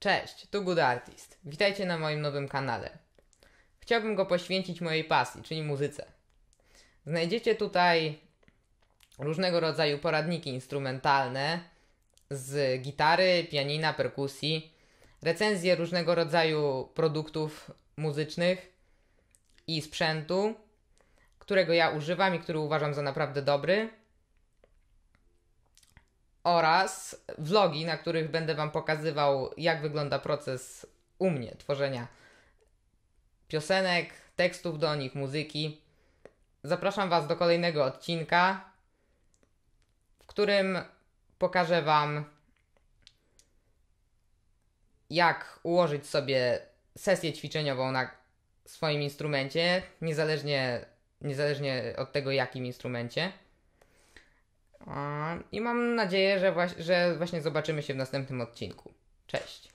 Cześć, tu Good Artist. Witajcie na moim nowym kanale. Chciałbym go poświęcić mojej pasji, czyli muzyce. Znajdziecie tutaj różnego rodzaju poradniki instrumentalne z gitary, pianina, perkusji, recenzje różnego rodzaju produktów muzycznych i sprzętu, którego ja używam i który uważam za naprawdę dobry oraz vlogi, na których będę Wam pokazywał, jak wygląda proces u mnie tworzenia piosenek, tekstów do nich, muzyki. Zapraszam Was do kolejnego odcinka, w którym pokażę Wam, jak ułożyć sobie sesję ćwiczeniową na swoim instrumencie, niezależnie, niezależnie od tego, jakim instrumencie. I mam nadzieję, że, właś- że właśnie zobaczymy się w następnym odcinku. Cześć.